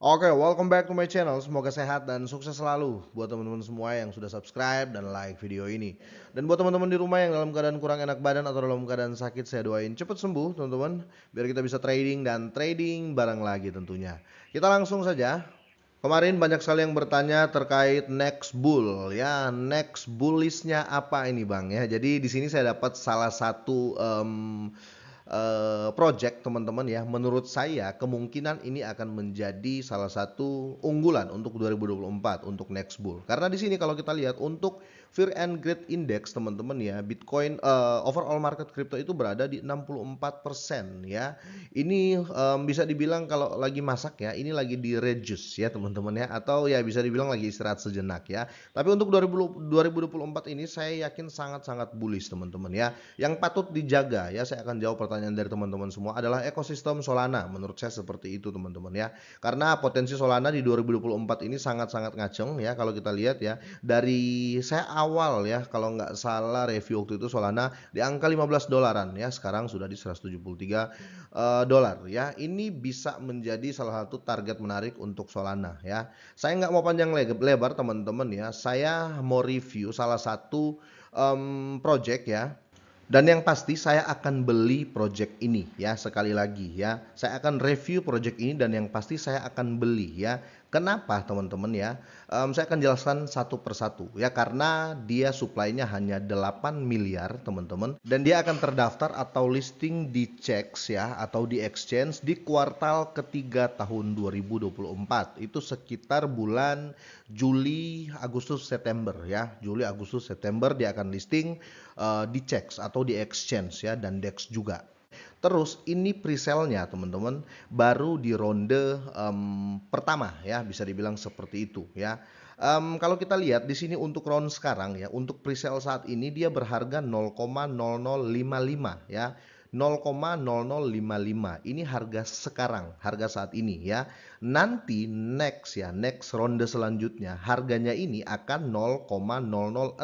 Oke, okay, welcome back to my channel. Semoga sehat dan sukses selalu buat teman-teman semua yang sudah subscribe dan like video ini. Dan buat teman-teman di rumah yang dalam keadaan kurang enak badan atau dalam keadaan sakit, saya doain cepat sembuh, teman-teman, biar kita bisa trading dan trading barang lagi tentunya. Kita langsung saja. Kemarin banyak sekali yang bertanya terkait next bull ya, next bullishnya apa ini bang ya. Jadi di sini saya dapat salah satu um, uh, project teman-teman ya, menurut saya kemungkinan ini akan menjadi salah satu unggulan untuk 2024 untuk next bull. Karena di sini kalau kita lihat untuk Fear and Greed Index teman-teman ya, Bitcoin uh, overall market crypto itu berada di 64% ya. Ini um, bisa dibilang kalau lagi masak ya, ini lagi di reduce ya teman-teman ya atau ya bisa dibilang lagi istirahat sejenak ya. Tapi untuk 2024 ini saya yakin sangat-sangat bullish teman-teman ya. Yang patut dijaga ya, saya akan jawab pertanyaan dari teman-teman semua adalah ekosistem Solana menurut saya seperti itu teman-teman ya. Karena potensi Solana di 2024 ini sangat-sangat ngaceng ya kalau kita lihat ya. Dari saya awal ya kalau nggak salah review waktu itu Solana di angka 15 dolaran ya sekarang sudah di 173 uh, eh, dolar ya ini bisa menjadi salah satu target menarik untuk Solana ya saya nggak mau panjang lebar teman-teman ya saya mau review salah satu um, project ya dan yang pasti saya akan beli project ini ya sekali lagi ya. Saya akan review project ini dan yang pasti saya akan beli ya. Kenapa teman-teman ya? Um, saya akan jelaskan satu persatu ya karena dia supply-nya hanya 8 miliar teman-teman dan dia akan terdaftar atau listing di CEX ya atau di exchange di kuartal ketiga tahun 2024 itu sekitar bulan Juli Agustus September ya Juli Agustus September dia akan listing uh, di CEX atau di exchange ya dan DEX juga. Terus ini presale-nya teman-teman baru di ronde um, pertama ya bisa dibilang seperti itu ya. Um, kalau kita lihat di sini untuk round sekarang ya untuk presale saat ini dia berharga 0,0055 ya. 0,0055 ini harga sekarang harga saat ini ya nanti next ya next ronde selanjutnya harganya ini akan 0,006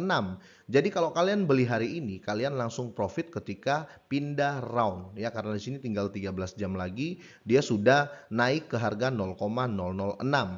jadi kalau kalian beli hari ini, kalian langsung profit ketika pindah round ya karena di sini tinggal 13 jam lagi dia sudah naik ke harga 0,006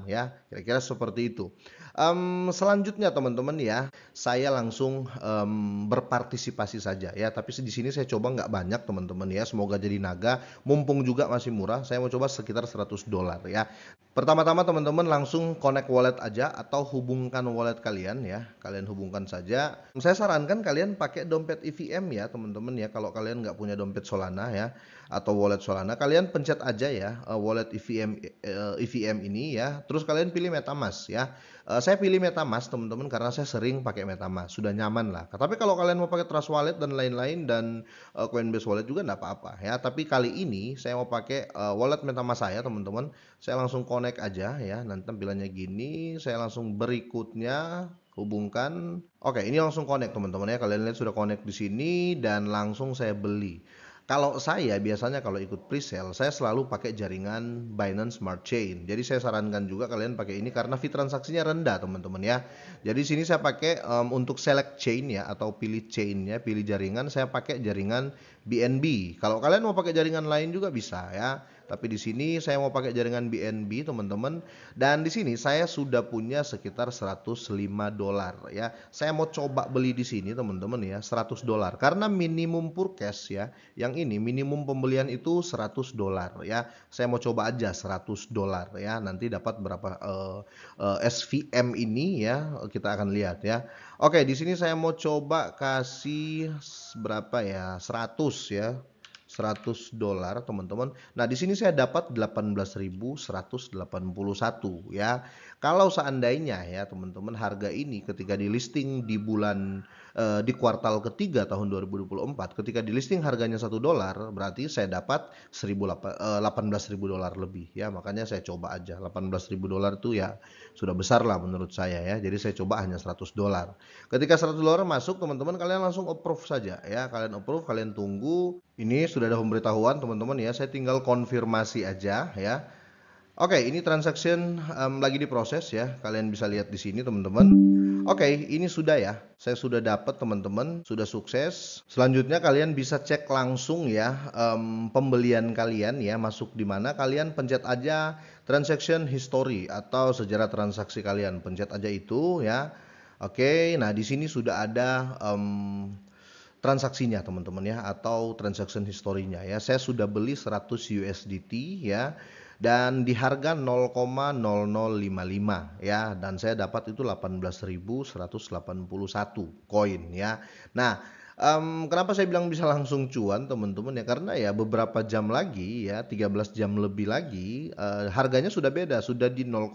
ya. Kira-kira seperti itu. Um, selanjutnya teman-teman ya, saya langsung um, berpartisipasi saja ya. Tapi di sini saya coba nggak banyak teman-teman ya. Semoga jadi naga. Mumpung juga masih murah, saya mau coba sekitar 100 dolar ya. Pertama-tama teman-teman langsung connect wallet aja atau hubungkan wallet kalian ya. Kalian hubungkan saja saya sarankan kalian pakai dompet EVM ya teman-teman ya kalau kalian nggak punya dompet Solana ya atau wallet Solana kalian pencet aja ya eh, wallet EVM EVM eh, e ini ya terus kalian pilih MetaMask ya eh, saya pilih MetaMask teman-teman karena saya sering pakai MetaMask sudah nyaman lah tapi kalau kalian mau pakai Trust Wallet dan lain-lain dan Coinbase Wallet juga nggak apa-apa ya tapi kali ini saya mau pakai wallet MetaMask saya teman-teman saya langsung connect aja ya nanti tampilannya gini saya langsung berikutnya hubungkan. Oke, ini langsung connect teman-teman ya. Kalian lihat sudah connect di sini dan langsung saya beli. Kalau saya biasanya kalau ikut pre sale saya selalu pakai jaringan Binance Smart Chain. Jadi saya sarankan juga kalian pakai ini karena fee transaksinya rendah teman-teman ya. Jadi sini saya pakai um, untuk select chain ya atau pilih chain ya, pilih jaringan saya pakai jaringan BNB. Kalau kalian mau pakai jaringan lain juga bisa ya tapi di sini saya mau pakai jaringan BNB teman-teman. Dan di sini saya sudah punya sekitar 105 dolar ya. Saya mau coba beli di sini teman-teman ya 100 dolar. Karena minimum purchase ya. Yang ini minimum pembelian itu 100 dolar ya. Saya mau coba aja 100 dolar ya. Nanti dapat berapa uh, eh, uh, eh, SVM ini ya. Kita akan lihat ya. Oke di sini saya mau coba kasih berapa ya 100 ya 100 dolar teman-teman. Nah di sini saya dapat 18.181 ya. Kalau seandainya ya teman-teman harga ini ketika di listing di bulan eh, di kuartal ketiga tahun 2024 ketika di listing harganya satu dolar berarti saya dapat 18.000 eh, dolar lebih ya. Makanya saya coba aja 18.000 dolar itu ya sudah besar lah menurut saya ya. Jadi saya coba hanya 100 dolar. Ketika 100 dolar masuk teman-teman kalian langsung approve saja ya. Kalian approve kalian tunggu ini sudah ada pemberitahuan teman-teman ya, saya tinggal konfirmasi aja ya. Oke, ini transaction um, lagi diproses ya. Kalian bisa lihat di sini teman-teman. Oke, ini sudah ya. Saya sudah dapat teman-teman, sudah sukses. Selanjutnya kalian bisa cek langsung ya um, pembelian kalian ya masuk di mana. Kalian pencet aja transaction history atau sejarah transaksi kalian. Pencet aja itu ya. Oke, nah di sini sudah ada um, transaksinya teman-teman ya atau transaction historinya ya. Saya sudah beli 100 USDT ya dan di harga 0,0055 ya dan saya dapat itu 18.181 koin ya. Nah, um, kenapa saya bilang bisa langsung cuan teman-teman ya karena ya beberapa jam lagi ya 13 jam lebih lagi uh, harganya sudah beda sudah di 0,006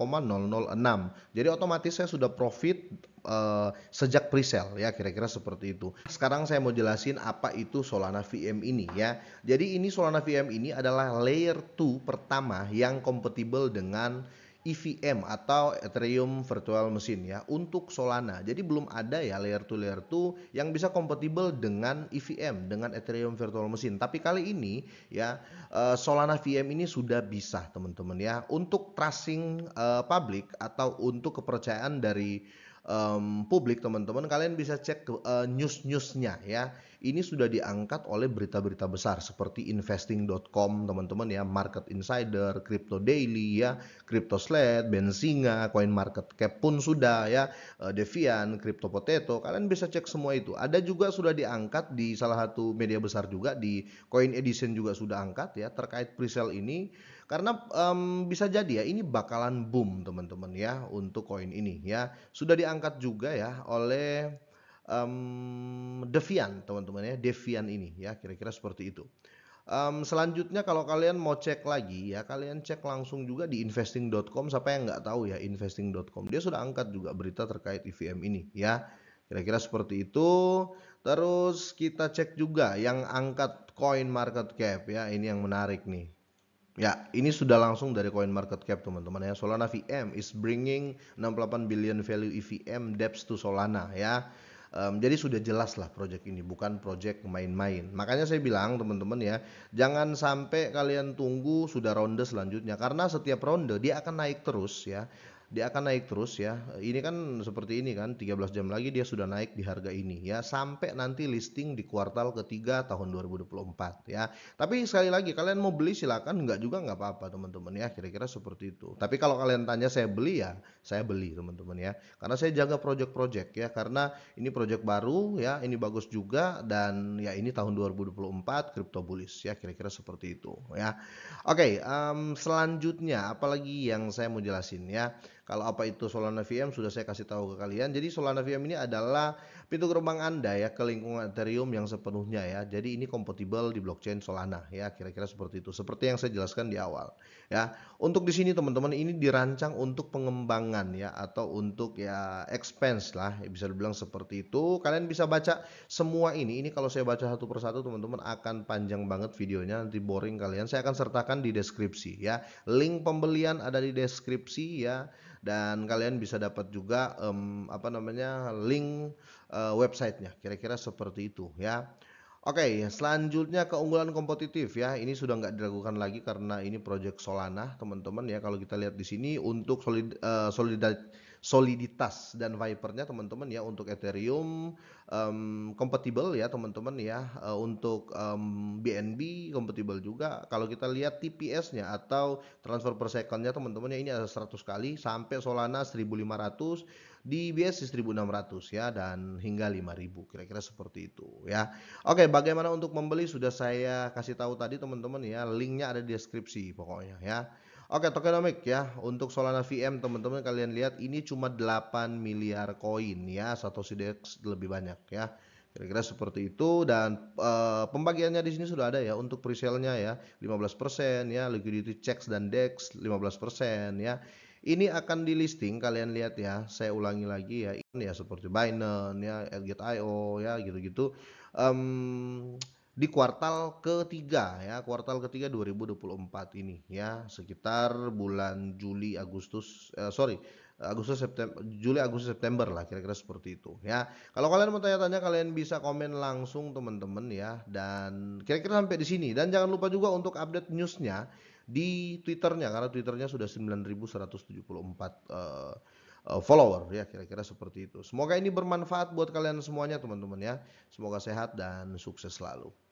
jadi otomatis saya sudah profit Uh, sejak presale ya kira-kira seperti itu. Sekarang saya mau jelasin apa itu Solana VM ini ya. Jadi ini Solana VM ini adalah layer 2 pertama yang kompatibel dengan EVM atau Ethereum Virtual Machine ya untuk Solana. Jadi belum ada ya layer 2 layer 2 yang bisa kompatibel dengan EVM dengan Ethereum Virtual Machine. Tapi kali ini ya eh, Solana VM ini sudah bisa teman-teman ya untuk tracing uh, public atau untuk kepercayaan dari um, publik teman-teman kalian bisa cek uh, news-newsnya ya ini sudah diangkat oleh berita-berita besar seperti investing.com teman-teman ya, Market Insider, Crypto Daily ya, Crypto Slate, Bensinga, Coin Market Cap pun sudah ya, eh, Devian, Crypto Potato. Kalian bisa cek semua itu. Ada juga sudah diangkat di salah satu media besar juga di Coin Edition juga sudah angkat ya terkait presale ini karena um, bisa jadi ya ini bakalan boom teman-teman ya untuk koin ini ya. Sudah diangkat juga ya oleh um, Devian teman-teman ya Devian ini ya kira-kira seperti itu um, selanjutnya kalau kalian mau cek lagi ya kalian cek langsung juga di investing.com siapa yang nggak tahu ya investing.com dia sudah angkat juga berita terkait EVM ini ya kira-kira seperti itu terus kita cek juga yang angkat coin market cap ya ini yang menarik nih Ya, ini sudah langsung dari coin market cap teman-teman ya. Solana VM is bringing 68 billion value EVM debts to Solana ya. Um, jadi sudah jelas lah project ini bukan project main-main. Makanya saya bilang teman-teman ya, jangan sampai kalian tunggu sudah ronde selanjutnya karena setiap ronde dia akan naik terus ya dia akan naik terus ya. Ini kan seperti ini kan, 13 jam lagi dia sudah naik di harga ini ya sampai nanti listing di kuartal ketiga tahun 2024 ya. Tapi sekali lagi kalian mau beli silakan, nggak juga nggak apa-apa teman-teman ya. Kira-kira seperti itu. Tapi kalau kalian tanya saya beli ya, saya beli teman-teman ya. Karena saya jaga project-project ya karena ini project baru ya, ini bagus juga dan ya ini tahun 2024 crypto bullish ya kira-kira seperti itu ya. Oke, okay, um, selanjutnya apalagi yang saya mau jelasin ya. Kalau apa itu Solana VM sudah saya kasih tahu ke kalian. Jadi Solana VM ini adalah pintu gerbang Anda ya ke lingkungan Ethereum yang sepenuhnya ya. Jadi ini kompatibel di blockchain Solana ya, kira-kira seperti itu. Seperti yang saya jelaskan di awal ya. Untuk di sini teman-teman ini dirancang untuk pengembangan ya atau untuk ya expense lah bisa dibilang seperti itu. Kalian bisa baca semua ini. Ini kalau saya baca satu persatu teman-teman akan panjang banget videonya nanti boring kalian. Saya akan sertakan di deskripsi ya. Link pembelian ada di deskripsi ya dan kalian bisa dapat juga um, apa namanya link uh, websitenya kira-kira seperti itu ya Oke, selanjutnya keunggulan kompetitif ya. Ini sudah nggak dilakukan lagi karena ini project Solana, teman-teman ya. Kalau kita lihat di sini untuk solid, uh, eh, solidar soliditas dan Vipernya teman-teman ya untuk Ethereum um, compatible ya teman-teman ya uh, untuk um, BNB compatible juga kalau kita lihat TPS-nya atau transfer per secondnya teman-teman ya ini ada 100 kali sampai Solana 1500 di BSC 1600 ya dan hingga 5000 kira-kira seperti itu ya. Oke, bagaimana untuk membeli sudah saya kasih tahu tadi teman-teman ya, linknya ada di deskripsi pokoknya ya. Oke, tokenomic ya. Untuk Solana VM teman-teman kalian lihat ini cuma 8 miliar koin ya, Satoshi Dex lebih banyak ya. Kira-kira seperti itu dan e, pembagiannya di sini sudah ada ya untuk presale nya ya 15% ya, liquidity checks dan dex 15% ya. Ini akan di listing kalian lihat ya. Saya ulangi lagi ya. Ini ya seperti Binance ya, Elgit.io ya gitu-gitu. Um, di kuartal ketiga ya, kuartal ketiga 2024 ini ya, sekitar bulan Juli Agustus eh, sorry Agustus September Juli Agustus September lah kira-kira seperti itu ya. Kalau kalian mau tanya-tanya kalian bisa komen langsung teman-teman ya dan kira-kira sampai di sini dan jangan lupa juga untuk update newsnya di Twitternya karena Twitternya sudah 9174 uh, eh, eh, follower ya kira-kira seperti itu. Semoga ini bermanfaat buat kalian semuanya teman-teman ya. Semoga sehat dan sukses selalu.